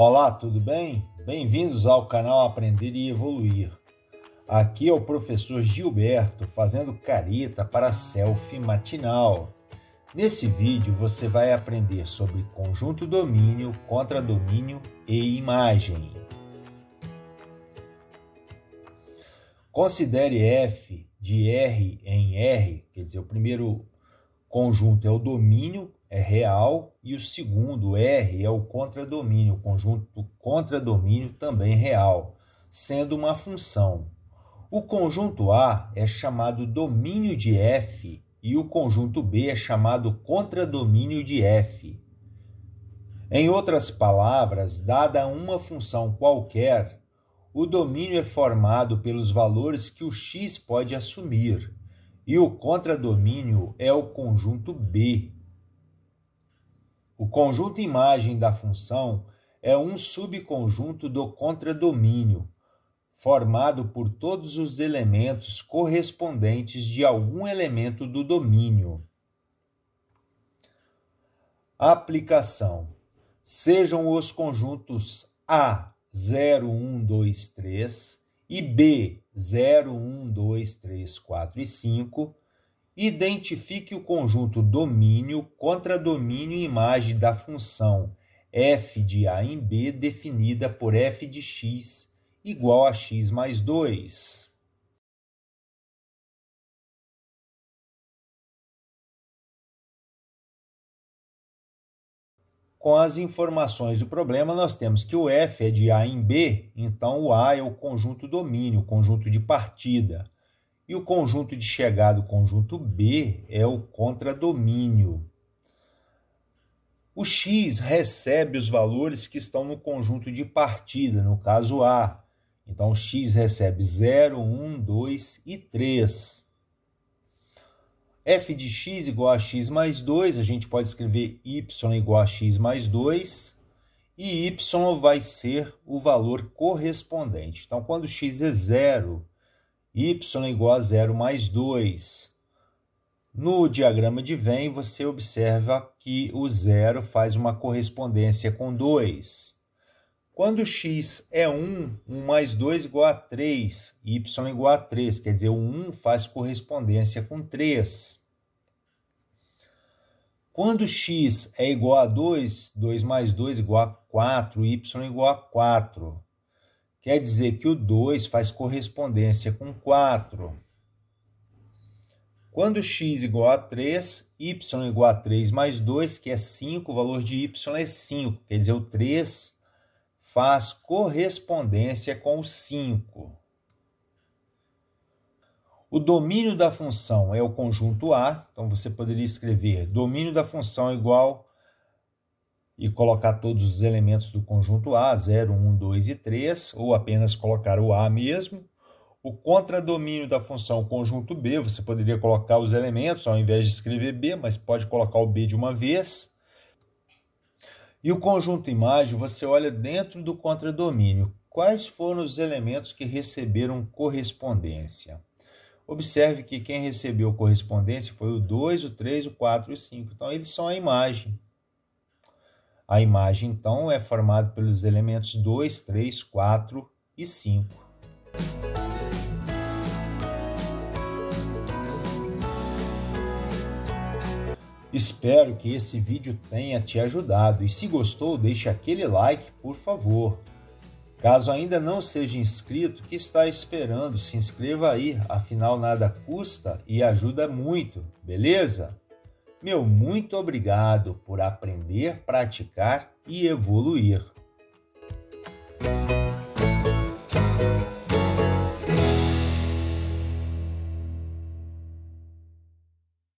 Olá, tudo bem? Bem-vindos ao canal Aprender e Evoluir. Aqui é o professor Gilberto fazendo careta para selfie matinal. Nesse vídeo você vai aprender sobre conjunto domínio, contradomínio e imagem. Considere F de R em R, quer dizer, o primeiro conjunto é o domínio é real e o segundo R é o contradomínio, o conjunto contradomínio também real, sendo uma função. O conjunto A é chamado domínio de F e o conjunto B é chamado contradomínio de F. Em outras palavras, dada uma função qualquer, o domínio é formado pelos valores que o x pode assumir e o contradomínio é o conjunto B, o conjunto imagem da função é um subconjunto do contradomínio, formado por todos os elementos correspondentes de algum elemento do domínio. Aplicação: sejam os conjuntos A, 0, 1, 2, 3 e B, 0, 1, 2, 3, 4 e 5 identifique o conjunto domínio, contradomínio e imagem da função f de a em b definida por f de x igual a x mais 2. Com as informações do problema, nós temos que o f é de a em b, então o a é o conjunto domínio, o conjunto de partida. E o conjunto de chegada, o conjunto B, é o contradomínio. O X recebe os valores que estão no conjunto de partida, no caso A. Então, X recebe 0, 1, 2 e 3. F de X igual a X mais 2, a gente pode escrever Y igual a X mais 2. E Y vai ser o valor correspondente. Então, quando X é zero y igual a zero mais 2. No diagrama de Venn, você observa que o zero faz uma correspondência com 2. Quando x é 1, 1 mais 2 igual a 3, y igual a 3, quer dizer, o 1 faz correspondência com 3. Quando x é igual a 2, 2 mais 2 igual a 4, y igual a 4. Quer dizer que o 2 faz correspondência com 4. Quando x igual a 3, y igual a 3 mais 2, que é 5, o valor de y é 5. Quer dizer, o 3 faz correspondência com o 5. O domínio da função é o conjunto A, então você poderia escrever domínio da função igual e colocar todos os elementos do conjunto A, 0, 1, 2 e 3, ou apenas colocar o A mesmo. O contradomínio da função conjunto B, você poderia colocar os elementos ao invés de escrever B, mas pode colocar o B de uma vez. E o conjunto imagem, você olha dentro do contradomínio quais foram os elementos que receberam correspondência. Observe que quem recebeu correspondência foi o 2, o 3, o 4 e o 5. Então, eles são a imagem. A imagem, então, é formada pelos elementos 2, 3, 4 e 5. Espero que esse vídeo tenha te ajudado e se gostou, deixe aquele like, por favor. Caso ainda não seja inscrito, que está esperando? Se inscreva aí, afinal nada custa e ajuda muito, beleza? Meu muito obrigado por aprender, praticar e evoluir.